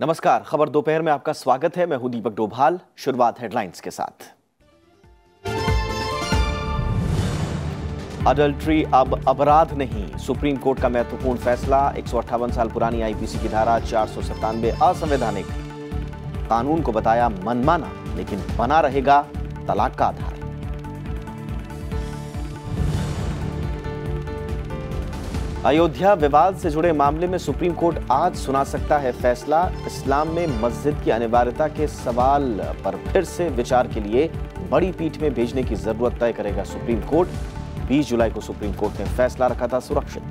नमस्कार खबर दोपहर में आपका स्वागत है मैं हूं दीपक डोभाल शुरुआत हेडलाइंस के साथ अडल्ट्री अब अपराध नहीं सुप्रीम कोर्ट का महत्वपूर्ण फैसला एक साल पुरानी आईपीसी की धारा चार असंवैधानिक कानून को बताया मनमाना लेकिन बना रहेगा तलाक का आधार अयोध्या विवाद से जुड़े मामले में सुप्रीम कोर्ट आज सुना सकता है फैसला इस्लाम में मस्जिद की अनिवार्यता के सवाल पर फिर से विचार के लिए बड़ी पीठ में भेजने की जरूरत तय करेगा सुप्रीम कोर्ट 20 जुलाई को सुप्रीम कोर्ट ने फैसला रखा था सुरक्षित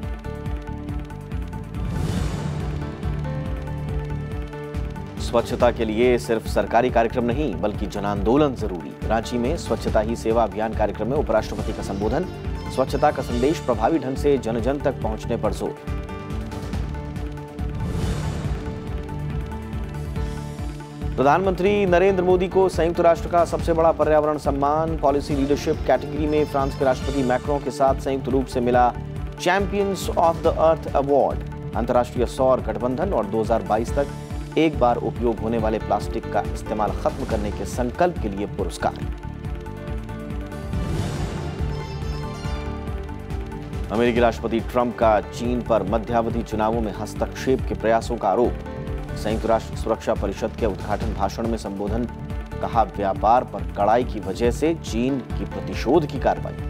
स्वच्छता के लिए सिर्फ सरकारी कार्यक्रम नहीं बल्कि जन आंदोलन जरूरी रांची में स्वच्छता ही सेवा अभियान कार्यक्रम में उपराष्ट्रपति का संबोधन स्वच्छता का संदेश प्रभावी ढंग से जन जन तक पहुंचने पर जोर प्रधानमंत्री नरेंद्र मोदी को संयुक्त राष्ट्र का सबसे बड़ा पर्यावरण सम्मान पॉलिसी लीडरशिप कैटेगरी में फ्रांस के राष्ट्रपति मैक्रों के साथ संयुक्त रूप से मिला champions of the Earth award अंतर्राष्ट्रीय सौर गठबंधन और 2022 तक एक बार उपयोग होने वाले प्लास्टिक का इस्तेमाल खत्म करने के संकल्प के लिए पुरस्कार अमेरिकी राष्ट्रपति ट्रंप का चीन पर मध्यावधि चुनावों में हस्तक्षेप के प्रयासों का आरोप संयुक्त राष्ट्र सुरक्षा परिषद के उद्घाटन भाषण में संबोधन कहा व्यापार पर कड़ाई की वजह से चीन की प्रतिशोध की कार्रवाई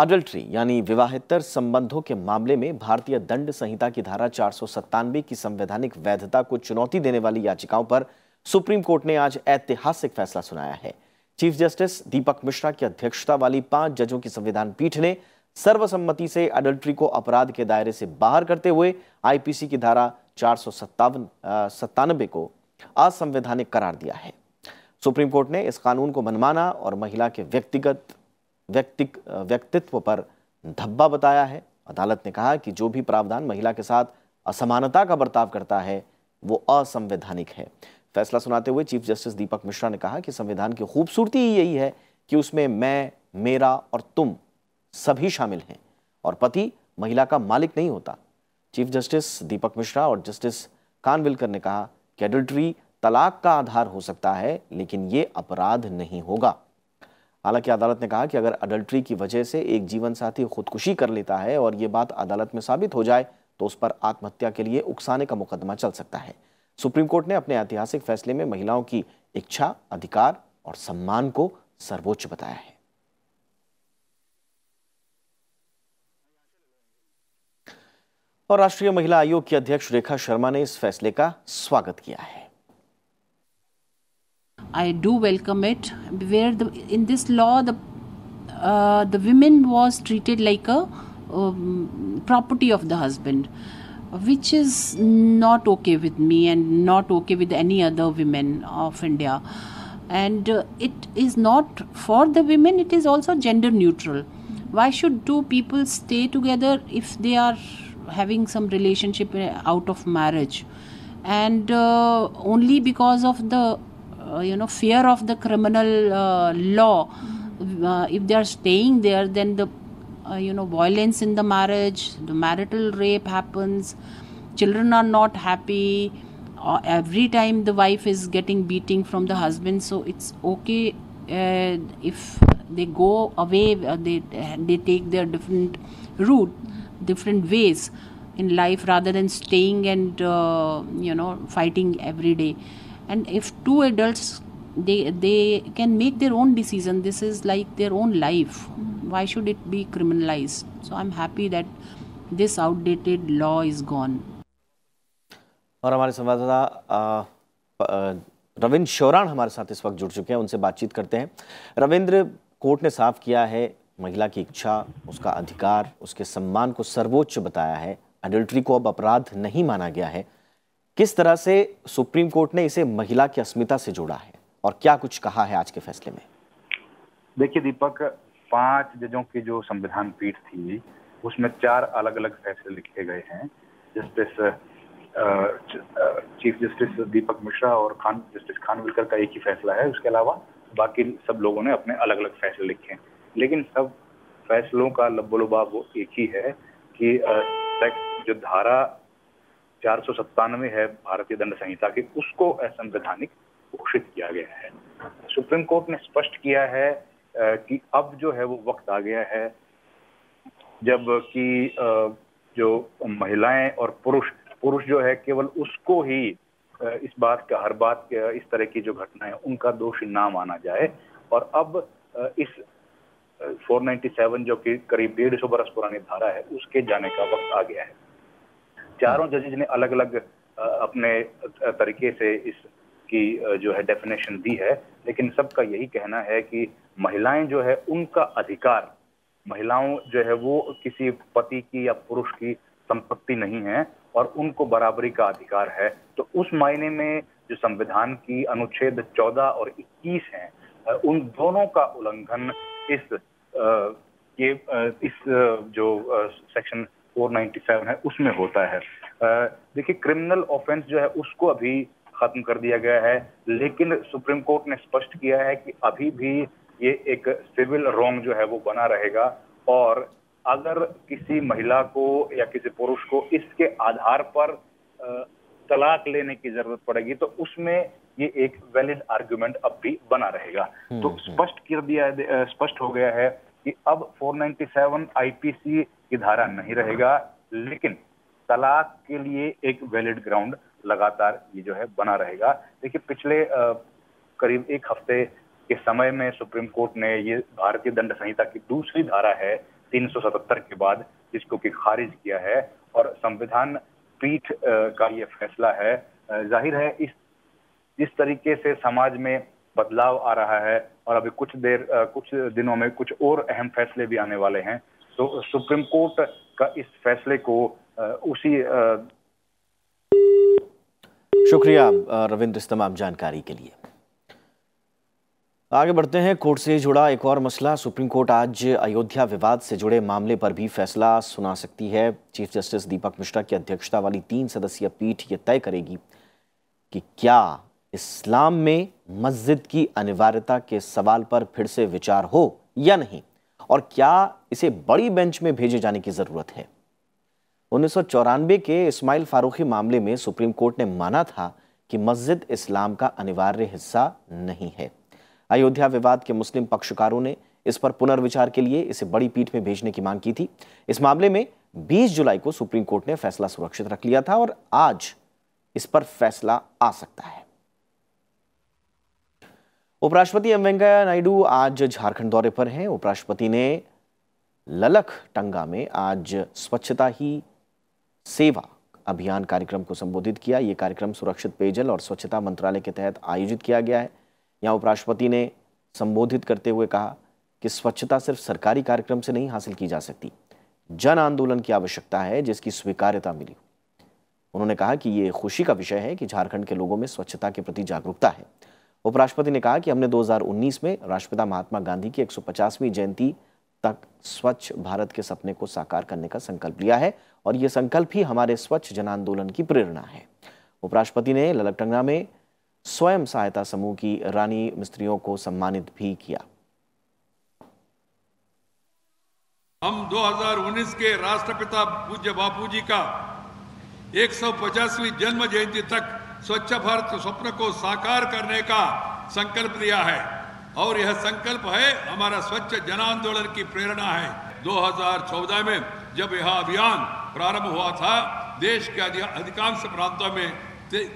अडल्ट्री यानी विवाहितर संबंधों के मामले में भारतीय दंड संहिता की धारा चार की संवैधानिक वैधता को चुनौती देने वाली याचिकाओं पर सुप्रीम कोर्ट ने आज ऐतिहासिक फैसला सुनाया है चीफ जस्टिस दीपक मिश्रा की अध्यक्षता वाली पांच जजों की संविधान पीठ ने सर्वसम्मति से अडल्ट्री को अपराध के दायरे से बाहर करते हुए आईपीसी की धारा चार सौ को असंवैधानिक करार दिया है सुप्रीम कोर्ट ने इस कानून को मनमाना और महिला के व्यक्तिगत व्यक्ति व्यक्तित्व पर धब्बा बताया है अदालत ने कहा कि जो भी प्रावधान महिला के साथ असमानता का बर्ताव करता है वो असंवैधानिक है फैसला सुनाते हुए चीफ जस्टिस दीपक मिश्रा ने कहा कि संविधान की खूबसूरती ही यही है कि उसमें मैं मेरा और तुम सभी शामिल हैं और पति महिला का मालिक नहीं होता चीफ जस्टिस दीपक मिश्रा और जस्टिस कानविलकर ने कहा कि एडल्ट्री तलाक का आधार हो सकता है लेकिन ये अपराध नहीं होगा हालांकि अदालत ने कहा कि अगर अडल्ट्री की वजह से एक जीवन साथी खुदकुशी कर लेता है और ये बात अदालत में साबित हो जाए तो उस पर आत्महत्या के लिए उकसाने का मुकदमा चल सकता है सुप्रीम कोर्ट ने अपने ऐतिहासिक फैसले में महिलाओं की इच्छा अधिकार और सम्मान को सर्वोच्च बताया है और राष्ट्रीय महिला आयोग की अध्यक्ष रेखा शर्मा ने इस फैसले का स्वागत किया है I do welcome it. Where the, in this law, the uh, the women was treated like a um, property of the husband. which is not okay with me and not okay with any other women of India. And uh, it is not for the women, it is also gender neutral. Why should two people stay together if they are having some relationship uh, out of marriage? And uh, only because of the uh, you know fear of the criminal uh, law, uh, if they are staying there, then the uh, you know violence in the marriage the marital rape happens children are not happy uh, every time the wife is getting beating from the husband so it's okay uh, if they go away uh, they they take their different route different ways in life rather than staying and uh, you know fighting every day and if two adults they they can make their own decision this is like their own life mm-hmm. why should it be criminalized so i'm happy that this outdated law is gone और हमारे संवाददाता रविंद्र शोरान हमारे साथ इस वक्त जुड़ चुके हैं उनसे बातचीत करते हैं रविंद्र कोर्ट ने साफ किया है महिला की इच्छा उसका अधिकार उसके सम्मान को सर्वोच्च बताया है अडल्ट्री को अब अपराध नहीं माना गया है किस तरह से सुप्रीम कोर्ट ने इसे महिला की अस्मिता से जोड़ा है और क्या कुछ कहा है आज के फैसले में देखिए दीपक पांच जजों की जो संविधान पीठ थी उसमें चार अलग अलग फैसले लिखे गए हैं justice chief justice Dipak Misra और खान जस्टिस खानविलकर का एक ही फैसला है उसके अलावा बाकी सब लोगों ने अपने अलग अलग फैसले लिखे हैं लेकिन सब फैसलों का लब्बोलबाब वो एक ही है कि जो धारा चार है भारतीय दंड संहिता की उसको असंवैधानिक घोषित किया गया है सुप्रीम कोर्ट ने स्पष्ट किया है कि अब जो है वो वक्त आ गया है जब कि जो महिलाएं और पुरुष पुरुष जो है केवल उसको ही इस बात का हर बात इस तरह की जो घटनाएं उनका दोषी ना माना जाए और अब इस 497 जो कि करीब डेढ़ सौ बरस पुरानी धारा है उसके जाने का वक्त आ गया है चारों जजेज ने अलग अलग अपने तरीके से इस की जो है डेफिनेशन दी है लेकिन सबका यही कहना है कि महिलाएं जो है उनका अधिकार महिलाओं जो है वो किसी पति की या पुरुष की संपत्ति नहीं है और उनको बराबरी का अधिकार है तो उस मायने में जो संविधान की अनुच्छेद 14 और 21 हैं उन दोनों का उल्लंघन इस ये इस जो सेक्शन 497 है उसमें होता है देखिए क्रिमिनल ऑफेंस जो है उसको अभी खत्म कर दिया गया है लेकिन सुप्रीम कोर्ट ने स्पष्ट किया है कि अभी भी ये एक सिविल रोंग जो है वो बना रहेगा और अगर किसी महिला को या किसी पुरुष को इसके आधार पर तलाक लेने की जरूरत पड़ेगी तो उसमें ये एक वैलिड आर्ग्यूमेंट अब भी बना रहेगा हम्म, तो हम्म। स्पष्ट कर दिया स्पष्ट हो गया है कि अब 497 आईपीसी की धारा नहीं रहेगा लेकिन तलाक के लिए एक वैलिड ग्राउंड लगातार ये जो है बना रहेगा देखिए पिछले करीब एक हफ्ते के समय में सुप्रीम कोर्ट ने ये भारतीय दंड संहिता की दूसरी धारा है 377 के बाद जिसको कि खारिज किया है और संविधान पीठ का ये फैसला है जाहिर है इस जिस तरीके से समाज में बदलाव आ रहा है और अभी कुछ देर कुछ दिनों में कुछ और अहम फैसले भी आने वाले हैं तो सुप्रीम कोर्ट का इस फैसले को उसी शुक्रिया रविंद्र इस तमाम जानकारी के लिए आगे बढ़ते हैं कोर्ट से जुड़ा एक और मसला सुप्रीम कोर्ट आज अयोध्या विवाद से जुड़े मामले पर भी फैसला सुना सकती है चीफ जस्टिस दीपक मिश्रा की अध्यक्षता वाली तीन सदस्यीय पीठ ये तय करेगी कि क्या इस्लाम में मस्जिद की अनिवार्यता के सवाल पर फिर से विचार हो या नहीं और क्या इसे बड़ी बेंच में भेजे जाने की ज़रूरत है उन्नीस के इस्माइल फारूखी मामले में सुप्रीम कोर्ट ने माना था कि मस्जिद इस्लाम का अनिवार्य हिस्सा नहीं है अयोध्या विवाद के मुस्लिम पक्षकारों ने इस पर पुनर्विचार के लिए इसे बड़ी पीठ में भेजने की मांग की थी इस मामले में 20 जुलाई को सुप्रीम कोर्ट ने फैसला सुरक्षित रख लिया था और आज इस पर फैसला आ सकता है उपराष्ट्रपति एम वेंकैया नायडू आज झारखंड दौरे पर हैं उपराष्ट्रपति ने ललख टंगा में आज स्वच्छता ही सेवा अभियान कार्यक्रम को संबोधित किया ये कार्यक्रम सुरक्षित पेयजल और स्वच्छता मंत्रालय के तहत आयोजित किया गया है यहाँ उपराष्ट्रपति ने संबोधित करते हुए कहा कि स्वच्छता सिर्फ सरकारी कार्यक्रम से नहीं हासिल की जा सकती जन आंदोलन की आवश्यकता है जिसकी स्वीकार्यता मिली उन्होंने कहा कि ये खुशी का विषय है कि झारखंड के लोगों में स्वच्छता के प्रति जागरूकता है उपराष्ट्रपति ने कहा कि हमने 2019 में राष्ट्रपिता महात्मा गांधी की 150वीं जयंती तक स्वच्छ भारत के सपने को साकार करने का संकल्प लिया है और ये संकल्प ही हमारे स्वच्छ जन आंदोलन की प्रेरणा है उपराष्ट्रपति ने ललक में स्वयं सहायता समूह की रानी मिस्त्रियों को सम्मानित भी किया हम 2019 के राष्ट्रपिता पूज्य बापू जी का एक जन्म जयंती तक स्वच्छ भारत स्वप्न को साकार करने का संकल्प लिया है और यह संकल्प है हमारा स्वच्छ जन आंदोलन की प्रेरणा है 2014 में जब यह अभियान प्रारंभ हुआ था देश के अधिकांश प्रांतों में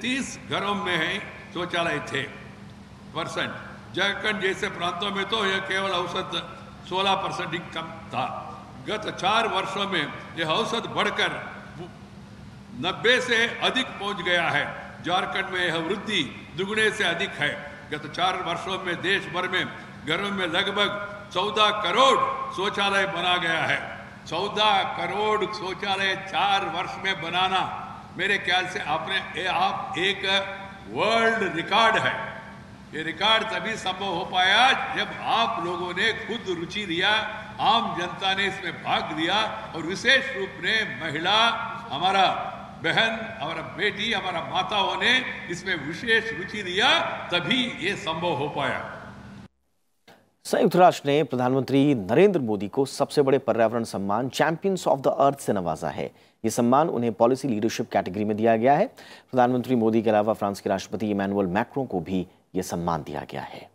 तीस घरों में ही शौचालय थे परसेंट झारखंड जैसे प्रांतों में तो यह केवल औसत 16 परसेंट ही कम था गत चार वर्षों में यह औसत बढ़कर 90 से अधिक पहुंच गया है झारखंड में यह वृद्धि दुगुने से अधिक है गत चार वर्षों में देश भर में घरों में लगभग चौदह करोड़ शौचालय बना गया है चौदह करोड़ शौचालय चार वर्ष में बनाना मेरे ख्याल से आपने ए, आप एक वर्ल्ड रिकॉर्ड है ये रिकॉर्ड तभी संभव हो पाया जब आप लोगों ने खुद रुचि लिया आम जनता ने इसमें भाग लिया और विशेष रूप में महिला हमारा बहन और बेटी हमारा माताओं ने इसमें विशेष रुचि दिया तभी ये संभव हो पाया संयुक्त राष्ट्र ने प्रधानमंत्री नरेंद्र मोदी को सबसे बड़े पर्यावरण सम्मान चैंपियंस ऑफ द अर्थ से नवाजा है ये सम्मान उन्हें पॉलिसी लीडरशिप कैटेगरी में दिया गया है प्रधानमंत्री मोदी के अलावा फ्रांस के राष्ट्रपति इमैनुअल मैक्रो को भी ये सम्मान दिया गया है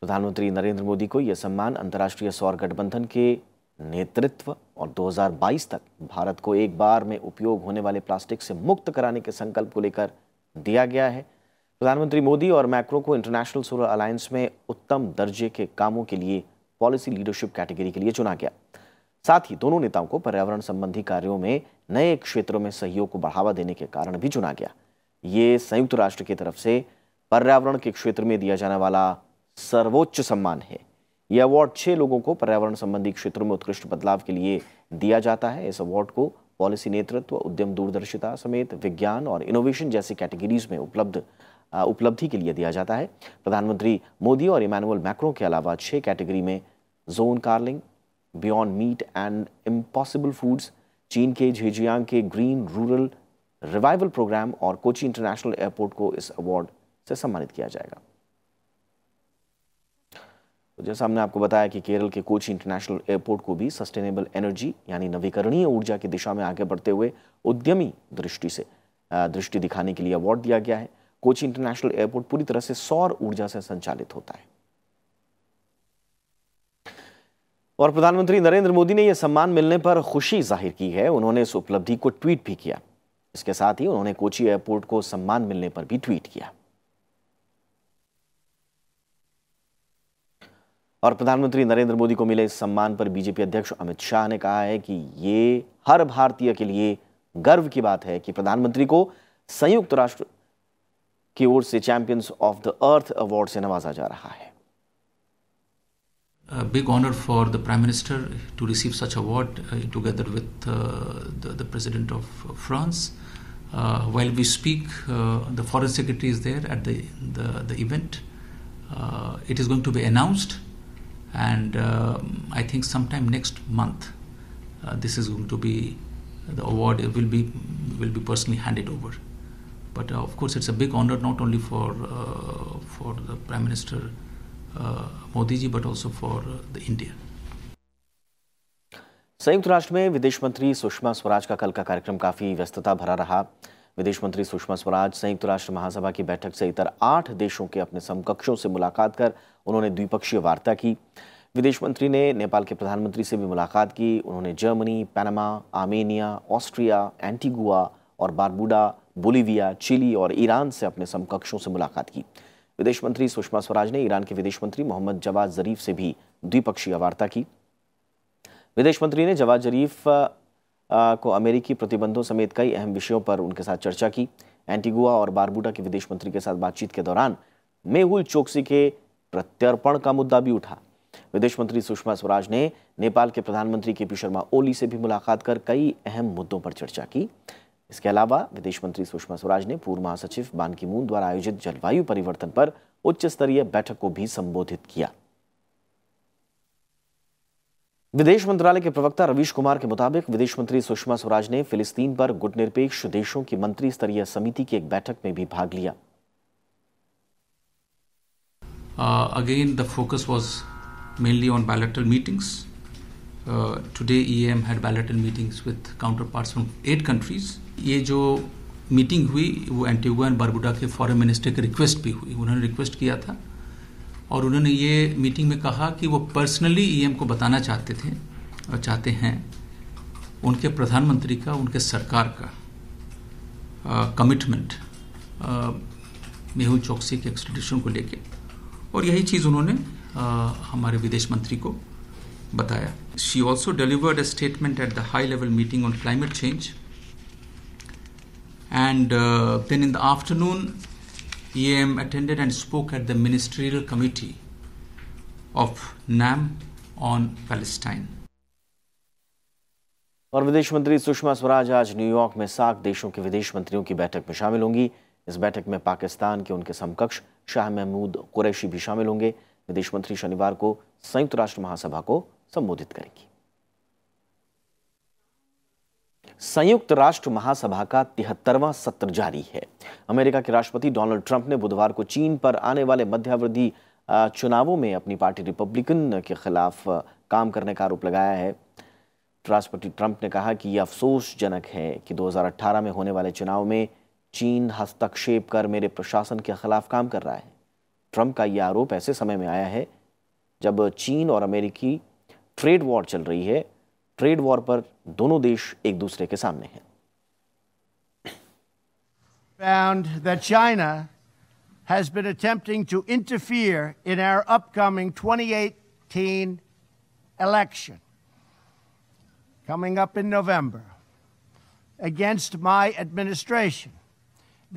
प्रधानमंत्री नरेंद्र मोदी को यह सम्मान अंतर्राष्ट्रीय सौर गठबंधन के नेतृत्व और 2022 तक भारत को एक बार में उपयोग होने वाले प्लास्टिक से मुक्त कराने के संकल्प को लेकर दिया गया है प्रधानमंत्री मोदी और मैक्रो को इंटरनेशनल सोलर अलायंस में उत्तम दर्जे के कामों के लिए पॉलिसी लीडरशिप कैटेगरी के लिए चुना गया साथ ही दोनों नेताओं को पर्यावरण संबंधी कार्यों में नए क्षेत्रों में सहयोग को बढ़ावा देने के कारण भी चुना गया ये संयुक्त राष्ट्र की तरफ से पर्यावरण के क्षेत्र में दिया जाने वाला सर्वोच्च सम्मान है ये अवार्ड छः लोगों को पर्यावरण संबंधी क्षेत्रों में उत्कृष्ट बदलाव के लिए दिया जाता है इस अवार्ड को पॉलिसी नेतृत्व उद्यम दूरदर्शिता समेत विज्ञान और इनोवेशन जैसी कैटेगरीज में उपलब्ध उपलब्धि के लिए दिया जाता है प्रधानमंत्री मोदी और इमानुअल मैक्रो के अलावा छः कैटेगरी में Joan Carling Beyond Meat and Impossible Foods चीन के झेजियांग के ग्रीन रूरल रिवाइवल प्रोग्राम और कोची इंटरनेशनल एयरपोर्ट को इस अवार्ड से सम्मानित किया जाएगा तो जैसा हमने आपको बताया कि केरल के कोची इंटरनेशनल एयरपोर्ट को भी सस्टेनेबल एनर्जी यानी नवीकरणीय ऊर्जा की दिशा में आगे बढ़ते हुए उद्यमी दृष्टि से दृष्टि दिखाने के लिए अवार्ड दिया गया है कोची इंटरनेशनल एयरपोर्ट पूरी तरह से सौर ऊर्जा से संचालित होता है और प्रधानमंत्री नरेंद्र मोदी ने यह सम्मान मिलने पर खुशी जाहिर की है उन्होंने इस उपलब्धि को ट्वीट भी किया इसके साथ ही उन्होंने कोची एयरपोर्ट को सम्मान मिलने पर भी ट्वीट किया और प्रधानमंत्री नरेंद्र मोदी को मिले इस सम्मान पर बीजेपी अध्यक्ष अमित शाह ने कहा है कि ये हर भारतीय के लिए गर्व की बात है कि प्रधानमंत्री को संयुक्त राष्ट्र की ओर से champions of the Earth award से नवाजा जा रहा है a big honor for the prime minister to receive such award uh, together with uh, the, the, president of france uh, while we speak uh, the foreign secretary is there at the the, the event Uh, it is going to be announced and um, I think sometime next month uh, this is going to be the award will be will be personally handed over. But uh, of course, it's a big honor not only for uh, for the Prime Minister uh, Modi ji but also for the India संयुक्त राष्ट्र में विदेश मंत्री सुषमा स्वराज का कल का कार्यक्रम काफी व्यस्तता भरा रहा विदेश मंत्री सुषमा स्वराज संयुक्त राष्ट्र महासभा की बैठक से इतर आठ देशों के अपने समकक्षों से मुलाकात कर उन्होंने द्विपक्षीय वार्ता की विदेश मंत्री ने नेपाल के प्रधानमंत्री से भी मुलाकात की उन्होंने Germany Panama Armenia Austria Antigua और बारबूडा बोलीविया चिली और ईरान से अपने समकक्षों से मुलाकात की विदेश मंत्री सुषमा स्वराज ने ईरान के विदेश मंत्री मोहम्मद जवाद जरीफ से भी द्विपक्षीय वार्ता की विदेश मंत्री ने जवाद जरीफ को अमेरिकी प्रतिबंधों समेत कई अहम विषयों पर उनके साथ चर्चा की एंटीगुआ और बारबूटा के विदेश मंत्री के साथ बातचीत के दौरान मेहुल चौकसी के प्रत्यर्पण का मुद्दा भी उठा विदेश मंत्री सुषमा स्वराज ने नेपाल के प्रधानमंत्री के पी शर्मा ओली से भी मुलाकात कर कई अहम मुद्दों पर चर्चा की इसके अलावा विदेश मंत्री सुषमा स्वराज ने पूर्व महासचिव बानकी मून द्वारा आयोजित जलवायु परिवर्तन पर उच्च स्तरीय बैठक को भी संबोधित किया विदेश मंत्रालय के प्रवक्ता रवीश कुमार के मुताबिक विदेश मंत्री सुषमा स्वराज ने फिलिस्तीन पर गुटनिरपेक्ष देशों की मंत्री स्तरीय समिति की एक बैठक में भी भाग लिया again the focus was mainly on on meetings today E M had had meetings with counterpart from eight countries ये जो मीटिंग हुई वो एंटीगुआ एंड बारबुडा के फॉरन मिनिस्टर के रिक्वेस्ट भी हुई उन्होंने रिक्वेस्ट किया था और उन्होंने ये मीटिंग में कहा कि वो पर्सनली ईएम e को बताना चाहते थे और चाहते हैं उनके प्रधानमंत्री का उनके सरकार का कमिटमेंट मेहुल चौकसी के एक्सट्रेडिशन को लेके और यही चीज़ उन्होंने आ, हमारे विदेश मंत्री को बताया she also delivered a statement at the high level meeting on climate change and then in the afternoon EAM attended and spoke at the Ministerial Committee of NAM on Palestine. और विदेश मंत्री सुषमा स्वराज आज न्यूयॉर्क में सात देशों के विदेश मंत्रियों की बैठक में शामिल होंगी इस बैठक में पाकिस्तान के उनके समकक्ष शाह महमूद कुरैशी भी शामिल होंगे विदेश मंत्री शनिवार को संयुक्त राष्ट्र महासभा को संबोधित करेंगी संयुक्त राष्ट्र महासभा का तिहत्तरवां सत्र जारी है अमेरिका के राष्ट्रपति डोनाल्ड ट्रंप ने बुधवार को चीन पर आने वाले मध्यावधि चुनावों में अपनी पार्टी रिपब्लिकन के खिलाफ काम करने का आरोप लगाया है राष्ट्रपति ट्रंप ने कहा कि यह अफसोसजनक है कि 2018 में होने वाले चुनाव में चीन हस्तक्षेप कर मेरे प्रशासन के खिलाफ काम कर रहा है ट्रंप का यह आरोप ऐसे समय में आया है जब चीन और अमेरिकी ट्रेड वॉर चल रही है ट्रेड वॉर पर दोनों देश एक दूसरे के सामने हैं found that China has been attempting to interfere in our upcoming 2018 election coming up in November against my administration.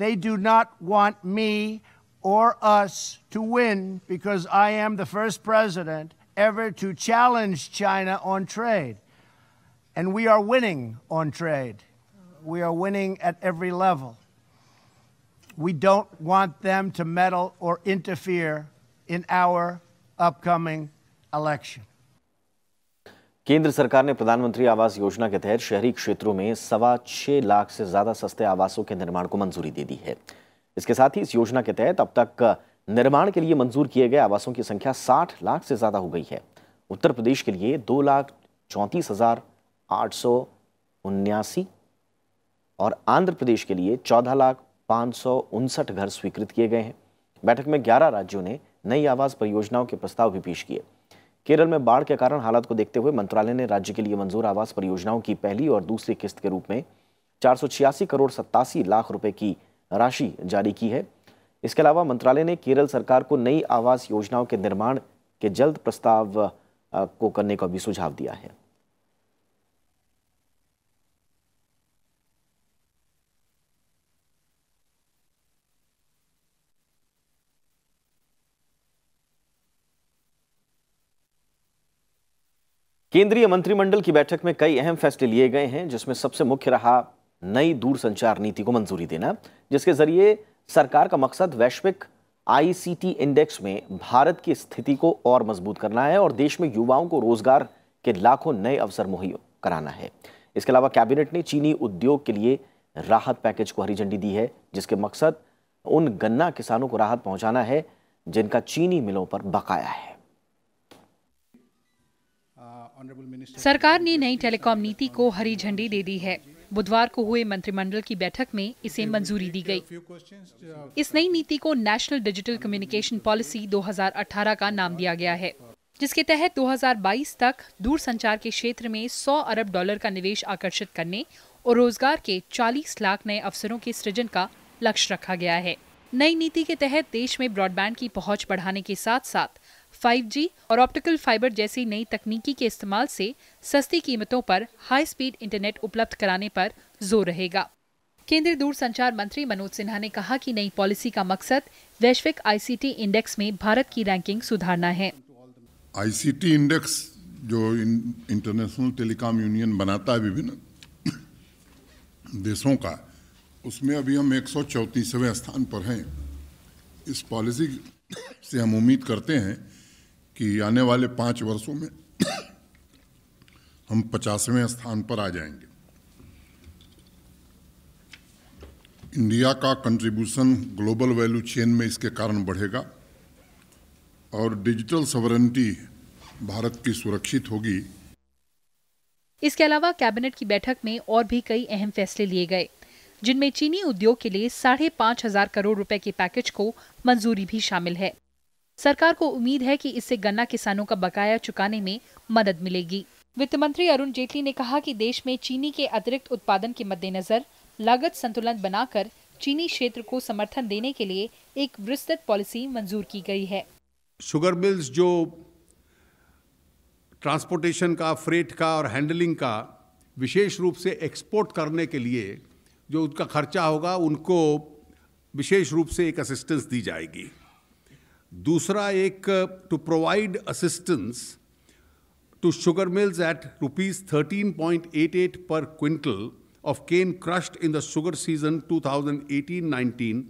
They do not want me or us to win because I am the first president ever to challenge China on trade. And we are winning on trade. We are winning at every level. We don't want them to meddle or interfere in our upcoming election. केंद्र सरकार ने प्रधानमंत्री आवास योजना के तहत शहरी क्षेत्रों में सवा छह लाख से ज्यादा सस्ते आवासों के निर्माण को मंजूरी दे दी है इसके साथ ही इस योजना के तहत अब तक निर्माण के लिए मंजूर किए गए आवासों की संख्या 60 लाख से ज्यादा हो गई है उत्तर प्रदेश के लिए दो लाख चौंतीस हजार आठ सौ उन्यासी और आंध्र प्रदेश के लिए चौदह लाख पाँच सौ उनसठ घर स्वीकृत किए गए हैं बैठक में ग्यारह राज्यों ने नई आवास परियोजनाओं के प्रस्ताव भी पेश किए केरल में बाढ़ के कारण हालात को देखते हुए मंत्रालय ने राज्य के लिए मंजूर आवास परियोजनाओं की पहली और दूसरी किस्त के रूप में चार करोड़ सत्तासी लाख रुपए की राशि जारी की है इसके अलावा मंत्रालय ने केरल सरकार को नई आवास योजनाओं के निर्माण के जल्द प्रस्ताव को करने का भी सुझाव दिया है केंद्रीय मंत्रिमंडल की बैठक में कई अहम फैसले लिए गए हैं जिसमें सबसे मुख्य रहा नई दूरसंचार नीति को मंजूरी देना जिसके जरिए सरकार का मकसद वैश्विक आईसीटी इंडेक्स में भारत की स्थिति को और मजबूत करना है और देश में युवाओं को रोजगार के लाखों नए अवसर मुहैया कराना है इसके अलावा कैबिनेट ने चीनी उद्योग के लिए राहत पैकेज को हरी झंडी दी है जिसके मकसद उन गन्ना किसानों को राहत पहुंचाना है जिनका चीनी मिलों पर बकाया है सरकार ने नई टेलीकॉम नीति को हरी झंडी दे दी है बुधवार को हुए मंत्रिमंडल की बैठक में इसे मंजूरी दी गई। uh, इस नई नीति को नेशनल डिजिटल कम्युनिकेशन पॉलिसी 2018 का नाम दिया गया है जिसके तहत 2022 तक दूर संचार के क्षेत्र में 100 अरब डॉलर का निवेश आकर्षित करने और रोजगार के 40 लाख नए अवसरों के सृजन का लक्ष्य रखा गया है नई नीति के तहत देश में ब्रॉडबैंड की पहुंच बढ़ाने के साथ साथ 5G और ऑप्टिकल फाइबर जैसी नई तकनीकी के इस्तेमाल से सस्ती कीमतों पर हाई स्पीड इंटरनेट उपलब्ध कराने पर जोर रहेगा केंद्रीय दूरसंचार मंत्री मनोज सिन्हा ने कहा कि नई पॉलिसी का मकसद वैश्विक आईसीटी इंडेक्स में भारत की रैंकिंग सुधारना है आईसीटी इंडेक्स जो इंटरनेशनल टेलीकॉम यूनियन बनाता है विभिन्न देशों का उसमें अभी हम एक स्थान पर हैं इस पॉलिसी से हम उम्मीद करते हैं कि आने वाले पाँच वर्षों में हम पचासवें स्थान पर आ जाएंगे इंडिया का कंट्रीब्यूशन ग्लोबल वैल्यू चेन में इसके कारण बढ़ेगा और डिजिटल सवरेंटी भारत की सुरक्षित होगी इसके अलावा कैबिनेट की बैठक में और भी कई अहम फैसले लिए गए जिनमें चीनी उद्योग के लिए साढ़े पाँच हजार करोड़ रुपए के पैकेज को मंजूरी भी शामिल है सरकार को उम्मीद है कि इससे गन्ना किसानों का बकाया चुकाने में मदद मिलेगी वित्त मंत्री अरुण जेटली ने कहा कि देश में चीनी के अतिरिक्त उत्पादन के मद्देनजर लागत संतुलन बनाकर चीनी क्षेत्र को समर्थन देने के लिए एक विस्तृत पॉलिसी मंजूर की गई है शुगर मिल्स जो ट्रांसपोर्टेशन का फ्रेट का और हैंडलिंग का विशेष रूप से एक्सपोर्ट करने के लिए जो उनका खर्चा होगा उनको विशेष रूप से एक असिस्टेंस दी जाएगी दूसरा एक to provide assistance to sugar mills at rupees thirteen point eight eight per quintal of cane crushed in the sugar season 2018-19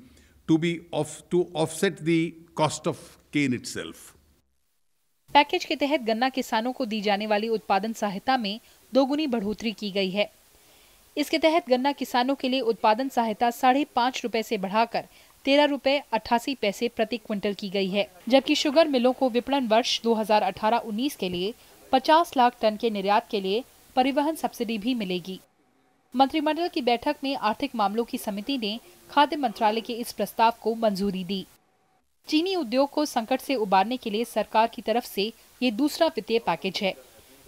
to be off to offset the cost of cane itself. Package के तहत गन्ना किसानों को दी जाने वाली उत्पादन सहायता में दोगुनी बढ़ोतरी की गई है इसके तहत गन्ना किसानों के लिए उत्पादन सहायता साढ़े पाँच रुपये से बढ़ाकर तेरह रूपए अट्ठासी पैसे प्रति क्विंटल की गई है जबकि शुगर मिलों को विपणन वर्ष 2018-19 के लिए 50 लाख टन के निर्यात के लिए परिवहन सब्सिडी भी मिलेगी मंत्रिमंडल की बैठक में आर्थिक मामलों की समिति ने खाद्य मंत्रालय के इस प्रस्ताव को मंजूरी दी चीनी उद्योग को संकट से उबारने के लिए सरकार की तरफ से ये दूसरा वित्तीय पैकेज है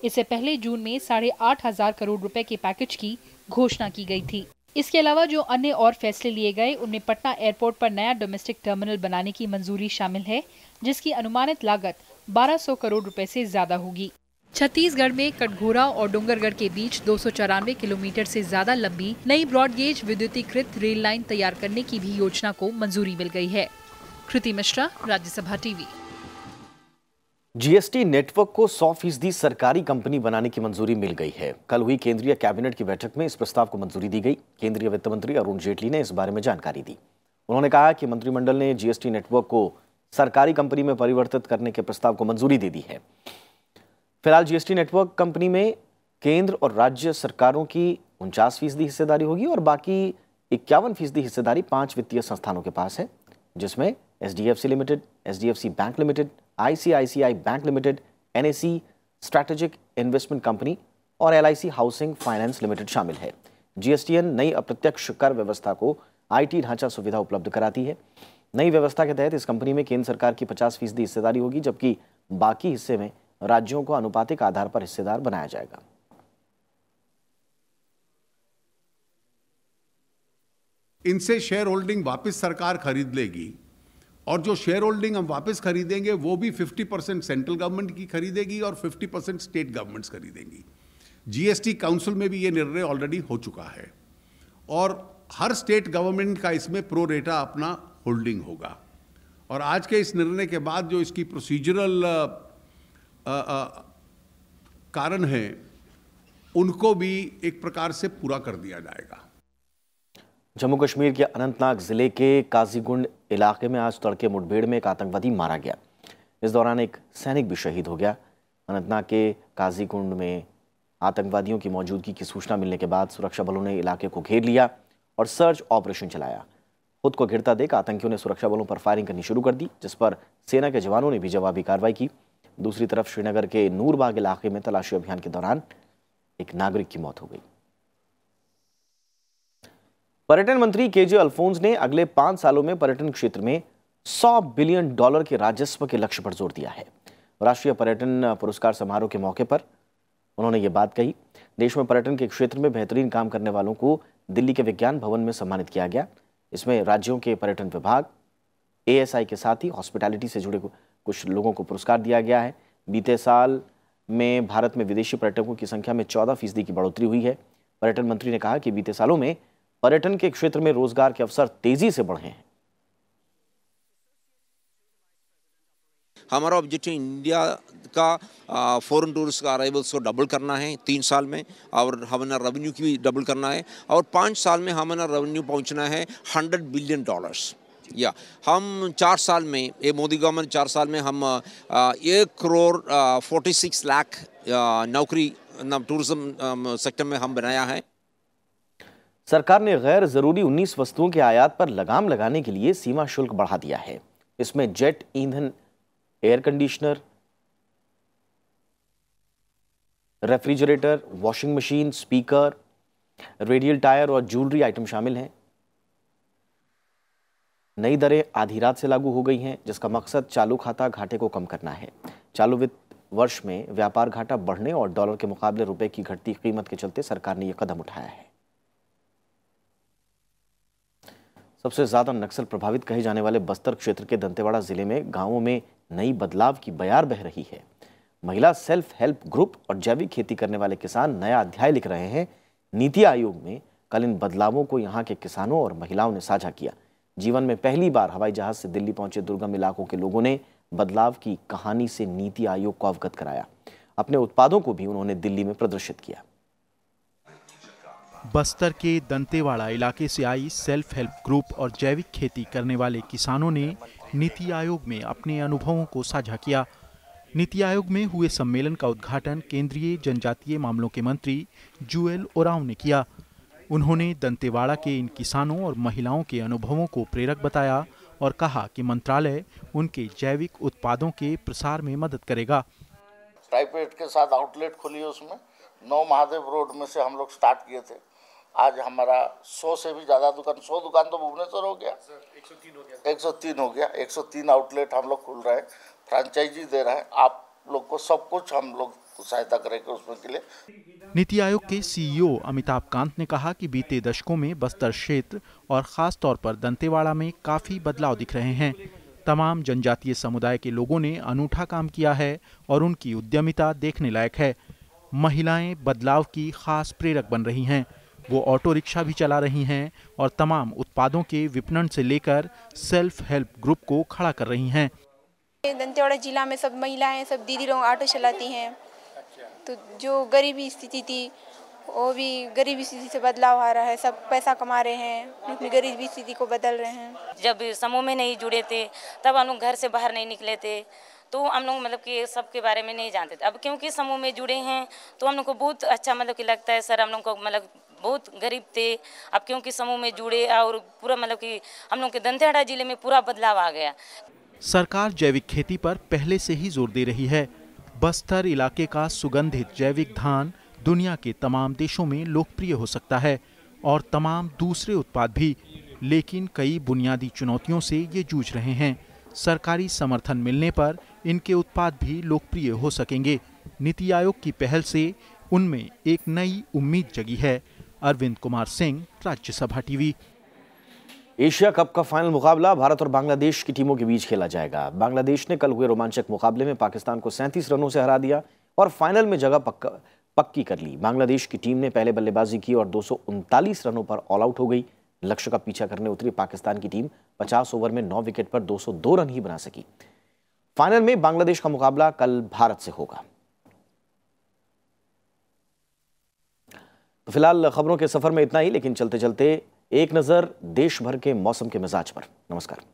इससे पहले जून में साढ़े आठ हजार करोड़ रुपए के पैकेज की घोषणा की गई थी इसके अलावा जो अन्य और फैसले लिए गए उनमें पटना एयरपोर्ट पर नया डोमेस्टिक टर्मिनल बनाने की मंजूरी शामिल है जिसकी अनुमानित लागत 1200 करोड़ रुपए से ज्यादा होगी छत्तीसगढ़ में कटघोरा और डोंगरगढ़ के बीच दो किलोमीटर से ज्यादा लंबी नई ब्रॉडगेज विद्युतीकृत रेल लाइन तैयार करने की भी योजना को मंजूरी मिल गई है Kriti Mishra Rajya Sabha TV GST network को 100 फीसदी सरकारी कंपनी बनाने की मंजूरी मिल गई है कल हुई केंद्रीय कैबिनेट की बैठक में इस प्रस्ताव को मंजूरी दी गई केंद्रीय वित्त मंत्री अरुण जेटली ने इस बारे में जानकारी दी उन्होंने कहा कि मंत्रिमंडल ने जीएसटी नेटवर्क को सरकारी कंपनी में परिवर्तित करने के प्रस्ताव को मंजूरी दे दी है फिलहाल जीएसटी नेटवर्क कंपनी में केंद्र और राज्य सरकारों की उनचास फीसदी हिस्सेदारी होगी और बाकी इक्यावन फीसदी हिस्सेदारी पांच वित्तीय संस्थानों के पास है जिसमें H limited H bank limited ICICI bank limited NAC strategic investment company और एल हाउसिंग फाइनेंस लिमिटेड शामिल है जीएसटीएन नई अप्रत्यक्ष कर व्यवस्था को आईटी ढांचा सुविधा उपलब्ध कराती है नई व्यवस्था के तहत इस कंपनी में केंद्र सरकार की 50 फीसदी हिस्सेदारी होगी जबकि बाकी हिस्से में राज्यों को अनुपातिक आधार पर हिस्सेदार बनाया जाएगा इनसे शेयर होल्डिंग वापस सरकार खरीद लेगी और जो शेयर होल्डिंग हम वापस खरीदेंगे वो भी 50 परसेंट सेंट्रल गवर्नमेंट की खरीदेगी और 50 परसेंट स्टेट गवर्नमेंट्स खरीदेंगी जीएसटी काउंसिल में भी ये निर्णय ऑलरेडी हो चुका है और हर स्टेट गवर्नमेंट का इसमें प्रोरेटा अपना होल्डिंग होगा और आज के इस निर्णय के बाद जो इसकी प्रोसीजरल कारण हैं उनको भी एक प्रकार से पूरा कर दिया जाएगा जम्मू कश्मीर के अनंतनाग ज़िले के काजीगुंड इलाके में आज तड़के मुठभेड़ में एक आतंकवादी मारा गया इस दौरान एक सैनिक भी शहीद हो गया अनंतनाग के काजीगुंड में आतंकवादियों की मौजूदगी की सूचना मिलने के बाद सुरक्षा बलों ने इलाके को घेर लिया और सर्च ऑपरेशन चलाया खुद को घिरता देख आतंकियों ने सुरक्षा बलों पर फायरिंग करनी शुरू कर दी जिस पर सेना के जवानों ने भी जवाबी कार्रवाई की दूसरी तरफ श्रीनगर के नूरबाग इलाके में तलाशी अभियान के दौरान एक नागरिक की मौत हो गई पर्यटन मंत्री के जे अल्फोंस ने अगले पांच सालों में पर्यटन क्षेत्र में 100 बिलियन डॉलर के राजस्व के लक्ष्य पर जोर दिया है राष्ट्रीय पर्यटन पुरस्कार समारोह के मौके पर उन्होंने ये बात कही देश में पर्यटन के क्षेत्र में बेहतरीन काम करने वालों को दिल्ली के विज्ञान भवन में सम्मानित किया गया इसमें राज्यों के पर्यटन विभाग ए के साथ ही हॉस्पिटैलिटी से जुड़े कुछ लोगों को पुरस्कार दिया गया है बीते साल में भारत में विदेशी पर्यटकों की संख्या में चौदह फीसदी की बढ़ोतरी हुई है पर्यटन मंत्री ने कहा कि बीते सालों में पर्यटन के क्षेत्र में रोजगार के अवसर तेजी से बढ़े हैं हमारा ऑब्जेक्टिव इंडिया का फॉरेन टूरिस्ट का अराइवल्स को डबल करना है तीन साल में और हमारा रेवेन्यू की भी डबल करना है और पाँच साल में हमारा रेवेन्यू पहुंचना है हंड्रेड बिलियन डॉलर्स या हम चार साल में ये मोदी गवर्नमेंट चार साल में हम एक करोड़ फोर्टी सिक्स लाख नौकरी टूरिज्म सेक्टर में हम बनाया है सरकार ने गैर जरूरी 19 वस्तुओं के आयात पर लगाम लगाने के लिए सीमा शुल्क बढ़ा दिया है इसमें जेट ईंधन air conditioner refrigerator washing machine speaker radial tyre और ज्वेलरी आइटम शामिल हैं नई दरें आधी रात से लागू हो गई हैं जिसका मकसद चालू खाता घाटे को कम करना है चालू वित्त वर्ष में व्यापार घाटा बढ़ने और डॉलर के मुकाबले रुपए की घटती कीमत के चलते सरकार ने यह कदम उठाया है सबसे ज़्यादा नक्सल प्रभावित कहे जाने वाले बस्तर क्षेत्र के दंतेवाड़ा ज़िले में गांवों में नई बदलाव की बयार बह रही है महिला सेल्फ हेल्प ग्रुप और जैविक खेती करने वाले किसान नया अध्याय लिख रहे हैं नीति आयोग में कल इन बदलावों को यहाँ के किसानों और महिलाओं ने साझा किया जीवन में पहली बार हवाई जहाज से दिल्ली पहुंचे दुर्गम इलाकों के लोगों ने बदलाव की कहानी से नीति आयोग को अवगत कराया अपने उत्पादों को भी उन्होंने दिल्ली में प्रदर्शित किया बस्तर के दंतेवाड़ा इलाके से आई सेल्फ हेल्प ग्रुप और जैविक खेती करने वाले किसानों ने नीति आयोग में अपने अनुभवों को साझा किया नीति आयोग में हुए सम्मेलन का उद्घाटन केंद्रीय जनजातीय मामलों के मंत्री जुएल ओराव ने किया उन्होंने दंतेवाड़ा के इन किसानों और महिलाओं के अनुभवों को प्रेरक बताया और कहा कि मंत्रालय उनके जैविक उत्पादों के प्रसार में मदद करेगा के साथ आउटलेट खुली उसमें नौ महादेव रोड में से हम लोग स्टार्ट किए थे आज हमारा सौ से भी ज़्यादा दुकान सौ दुकान तो भुवनेश्वर हो गया एक सौ तीन हो गया एक सौ तीन आउटलेट हम लोग खोल रहे हैं फ्रेंचाइजी दे रहे हैं आप लोग को सब कुछ हम लोग सहायता करेंगे उसमें के लिए नीति आयोग के सीईओ e अमिताभ कांत ने कहा कि बीते दशकों में बस्तर क्षेत्र और खास तौर पर दंतेवाड़ा में काफी बदलाव दिख रहे हैं तमाम जनजातीय समुदाय के लोगों ने अनूठा काम किया है और उनकी उद्यमिता देखने लायक है महिलाएं बदलाव की खास प्रेरक बन रही हैं वो ऑटो रिक्शा भी चला रही हैं और तमाम उत्पादों के विपणन से लेकर सेल्फ हेल्प ग्रुप को खड़ा कर रही हैं दंतेवाड़ा जिला में सब महिलाएं सब दीदी लोग ऑटो चलाती हैं तो जो गरीबी स्थिति थी वो भी गरीबी स्थिति से बदलाव आ रहा है सब पैसा कमा रहे हैं अपनी गरीबी स्थिति को बदल रहे हैं जब समूह में नहीं जुड़े थे तब हम लोग घर से बाहर नहीं निकले थे तो हम लोग मतलब कि सबके बारे में नहीं जानते थे अब क्योंकि समूह में जुड़े हैं तो हम लोग को बहुत अच्छा मतलब कि लगता है सर हम लोग को मतलब बहुत गरीब थे अब क्योंकि समूह में जुड़े और पूरा मतलब कि हम लोग के दंतेहाड़ा जिले में पूरा बदलाव आ गया सरकार जैविक खेती पर पहले से ही जोर दे रही है बस्तर इलाके का सुगंधित जैविक धान दुनिया के तमाम देशों में लोकप्रिय हो सकता है और तमाम दूसरे उत्पाद भी लेकिन कई बुनियादी चुनौतियों से ये जूझ रहे हैं सरकारी समर्थन मिलने पर इनके उत्पाद भी लोकप्रिय हो सकेंगे नीति आयोग की पहल से उनमें एक नई उम्मीद जगी है Arvind Kumar Singh Rajya Sabha TV Asia cup का फाइनल मुकाबला भारत और बांग्लादेश की टीमों के बीच खेला जाएगा बांग्लादेश ने कल हुए रोमांचक मुकाबले में पाकिस्तान को सैंतीस रनों से हरा दिया और फाइनल में जगह पक्का पक्की कर ली बांग्लादेश की टीम ने पहले बल्लेबाजी की और दो रनों पर ऑल आउट हो गई लक्ष्य का पीछा करने उतरी पाकिस्तान की टीम 50 ओवर में 9 विकेट पर 202 रन ही बना सकी फाइनल में बांग्लादेश का मुकाबला कल भारत से होगा तो फिलहाल खबरों के सफर में इतना ही लेकिन चलते चलते एक नज़र देश भर के मौसम के मिजाज पर नमस्कार